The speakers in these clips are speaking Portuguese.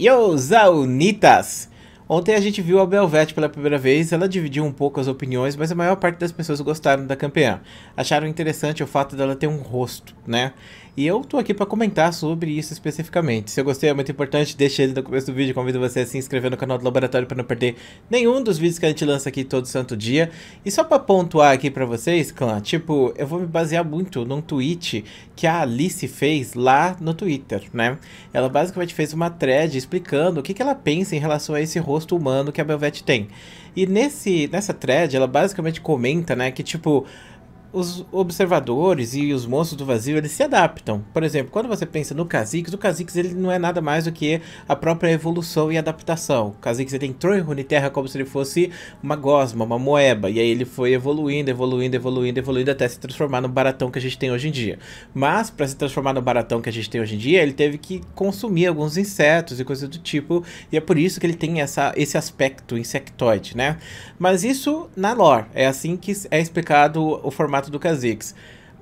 Yo, Zaunitas! Ontem a gente viu a Belvete pela primeira vez, ela dividiu um pouco as opiniões, mas a maior parte das pessoas gostaram da campeã. Acharam interessante o fato dela ter um rosto, né? E eu tô aqui para comentar sobre isso especificamente. Se eu gostei, é muito importante, deixa ele no começo do vídeo. Convido você a se inscrever no canal do Laboratório para não perder nenhum dos vídeos que a gente lança aqui todo santo dia. E só para pontuar aqui para vocês, clã, tipo, eu vou me basear muito num tweet que a Alice fez lá no Twitter, né? Ela basicamente fez uma thread explicando o que, que ela pensa em relação a esse rosto rosto humano que a Belvete tem. E nesse, nessa thread, ela basicamente comenta, né, que tipo, os observadores e os monstros do vazio eles se adaptam. Por exemplo, quando você pensa no Kha'Zix, o Kha'Zix ele não é nada mais do que a própria evolução e adaptação. O Kha'Zix ele entrou em Runeterra como se ele fosse uma gosma, uma moeba, e aí ele foi evoluindo, evoluindo, evoluindo, evoluindo até se transformar no baratão que a gente tem hoje em dia. Mas para se transformar no baratão que a gente tem hoje em dia, ele teve que consumir alguns insetos e coisas do tipo, e é por isso que ele tem essa, esse aspecto insectoide, né? Mas isso na lore, é assim que é explicado o formato do Khazix.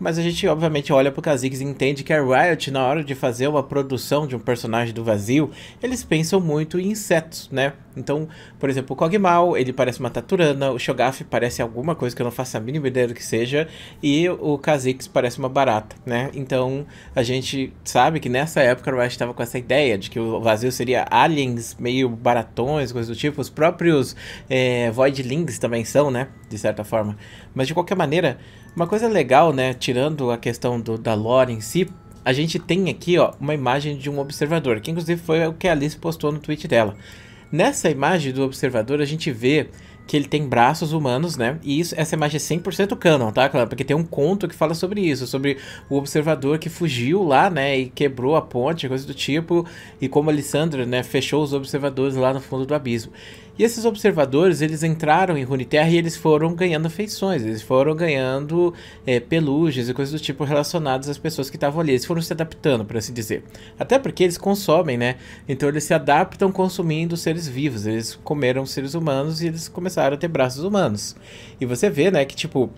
Mas a gente, obviamente, olha pro Kha'Zix e entende que a Riot, na hora de fazer uma produção de um personagem do vazio, eles pensam muito em insetos, né? Então, por exemplo, o Kog'Maw, ele parece uma taturana, o Shogaf parece alguma coisa que eu não faço a mínima ideia do que seja, e o Kha'Zix parece uma barata, né? Então, a gente sabe que nessa época a Riot estava com essa ideia de que o vazio seria aliens meio baratões, coisas do tipo. Os próprios é, eh, Voidlings também são, né? De certa forma. Mas, de qualquer maneira, uma coisa legal, né? tirando a questão do, da lore em si, a gente tem aqui ó, uma imagem de um observador, que inclusive foi o que a Alice postou no tweet dela. Nessa imagem do observador, a gente vê que ele tem braços humanos, né? E isso, essa imagem é 100% canon, tá? porque tem um conto que fala sobre isso, sobre o observador que fugiu lá, né? E quebrou a ponte, coisa do tipo, e como Alessandra né? Fechou os observadores lá no fundo do abismo. E esses observadores, eles entraram em Runeterra e eles foram ganhando feições, eles foram ganhando é, e coisas do tipo relacionadas às pessoas que estavam ali. Eles foram se adaptando, para assim dizer. Até porque eles consomem, né? Então eles se adaptam consumindo seres vivos. Eles comeram seres humanos e eles começaram a ter braços humanos. E você vê, né, que tipo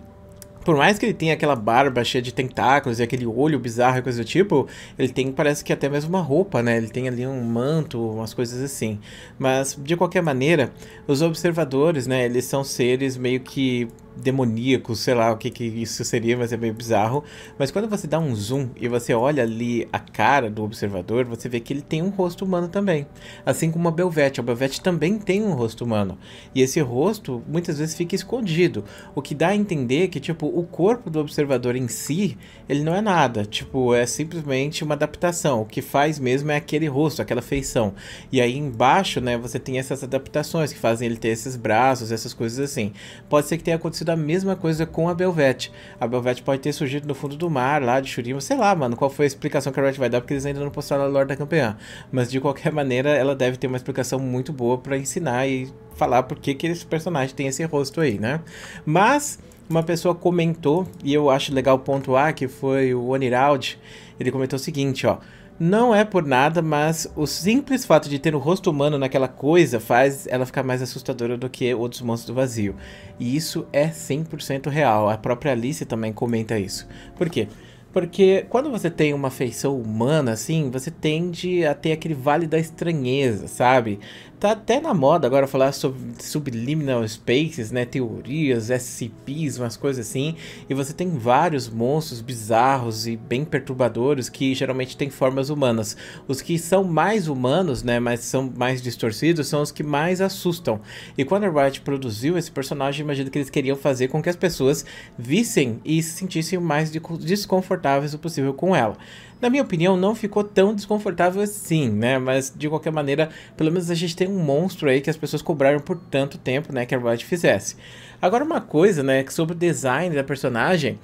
por mais que ele tenha aquela barba cheia de tentáculos e aquele olho bizarro e coisa do tipo, ele tem, parece que até mesmo uma roupa, né? Ele tem ali um manto, umas coisas assim. Mas, de qualquer maneira, os observadores, né, eles são seres meio que demoníaco, sei lá o que, que isso seria, mas é meio bizarro. Mas quando você dá um zoom e você olha ali a cara do observador, você vê que ele tem um rosto humano também. Assim como a Belvete. A Belvete também tem um rosto humano. E esse rosto muitas vezes fica escondido. O que dá a entender que, tipo, o corpo do observador em si, ele não é nada. Tipo, é simplesmente uma adaptação. O que faz mesmo é aquele rosto, aquela feição. E aí embaixo, né, você tem essas adaptações que fazem ele ter esses braços, essas coisas assim. Pode ser que tenha acontecido acontecido a mesma coisa com a Belvete. A Belvete pode ter surgido no fundo do mar, lá de Shurima, sei lá, mano, qual foi a explicação que a Riot vai dar, porque eles ainda não postaram a lore da campeã. Mas de qualquer maneira, ela deve ter uma explicação muito boa para ensinar e falar por que, que esse personagem tem esse rosto aí, né? Mas uma pessoa comentou, e eu acho legal pontuar, que foi o Oniraldi, ele comentou o seguinte, ó. Não é por nada, mas o simples fato de ter o um rosto humano naquela coisa faz ela ficar mais assustadora do que outros monstros do vazio. E isso é 100% real. A própria Alice também comenta isso. Por quê? Porque quando você tem uma feição humana, assim, você tende a ter aquele vale da estranheza, sabe? Tá até na moda agora falar sobre subliminal spaces, né? Teorias, SCPs, umas coisas assim. E você tem vários monstros bizarros e bem perturbadores que geralmente têm formas humanas. Os que são mais humanos, né? Mas são mais distorcidos, são os que mais assustam. E quando a Wright produziu esse personagem, imagino que eles queriam fazer com que as pessoas vissem e se sentissem mais desconfortáveis desconfortáveis o possível com ela. Na minha opinião, não ficou tão desconfortável assim, né? Mas de qualquer maneira, pelo menos a gente tem um monstro aí que as pessoas cobraram por tanto tempo, né? Que a Riot fizesse. Agora, uma coisa, né? Sobre o design da personagem.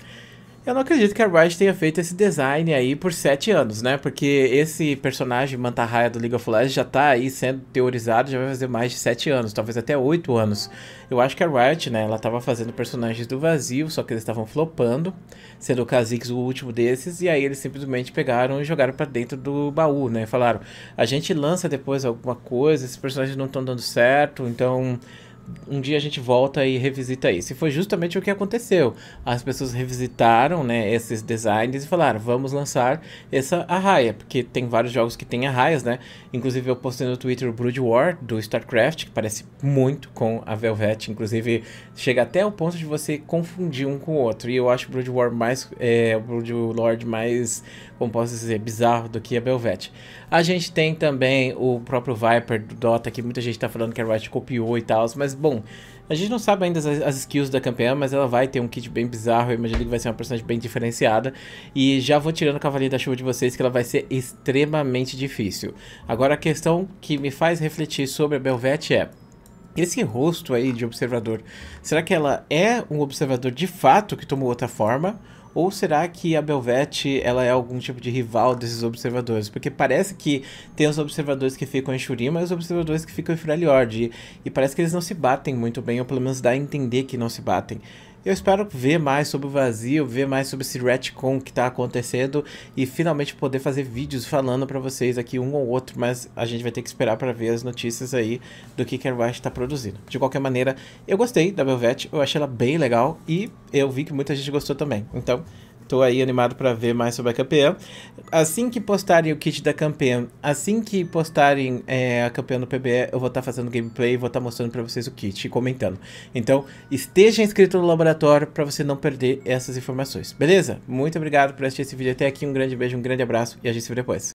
Eu não acredito que a Riot tenha feito esse design aí por sete anos, né? Porque esse personagem Manta Raia do League of Legends já tá aí sendo teorizado, já vai fazer mais de sete anos, talvez até oito anos. Eu acho que a Riot, né, ela tava fazendo personagens do vazio, só que eles estavam flopando, sendo o Kha'Zix o último desses, e aí eles simplesmente pegaram e jogaram para dentro do baú, né? Falaram, a gente lança depois alguma coisa, esses personagens não estão dando certo, então um dia a gente volta e revisita isso. E foi justamente o que aconteceu. As pessoas revisitaram né, esses designs e falaram: vamos lançar essa arraia, porque tem vários jogos que tem arraias, né? Inclusive eu postei no Twitter o Brood War do StarCraft, que parece muito com a Velvet, inclusive chega até o ponto de você confundir um com o outro. E eu acho o Brood War mais. É, o Brood Lord mais, como posso dizer, bizarro do que a Velvet. A gente tem também o próprio Viper do Dota, que muita gente tá falando que a Riot copiou e tal, mas bom, a gente não sabe ainda as, as, skills da campeã, mas ela vai ter um kit bem bizarro. Eu imagino que vai ser uma personagem bem diferenciada. E já vou tirando o cavalinho da chuva de vocês que ela vai ser extremamente difícil. Agora a questão que me faz refletir sobre a Belvete é. Esse rosto aí de observador, será que ela é um observador de fato que tomou outra forma? Ou será que a Belvete ela é algum tipo de rival desses observadores? Porque parece que tem os observadores que ficam em Shurima e os observadores que ficam em Freljord. E, e parece que eles não se batem muito bem, ou pelo menos dá a entender que não se batem. Eu espero ver mais sobre o vazio, ver mais sobre esse retcon que tá acontecendo e finalmente poder fazer vídeos falando para vocês aqui um ou outro, mas a gente vai ter que esperar para ver as notícias aí do que a Riot tá produzindo. De qualquer maneira, eu gostei da Velvet, eu achei ela bem legal e eu vi que muita gente gostou também. Então, Tô aí animado para ver mais sobre a campeã. Assim que postarem o kit da campeã, assim que postarem é, a campeã no PBE, eu vou estar tá fazendo gameplay e vou estar tá mostrando para vocês o kit e comentando. Então, esteja inscrito no laboratório para você não perder essas informações, beleza? Muito obrigado por assistir esse vídeo até aqui, um grande beijo, um grande abraço e a gente se vê depois.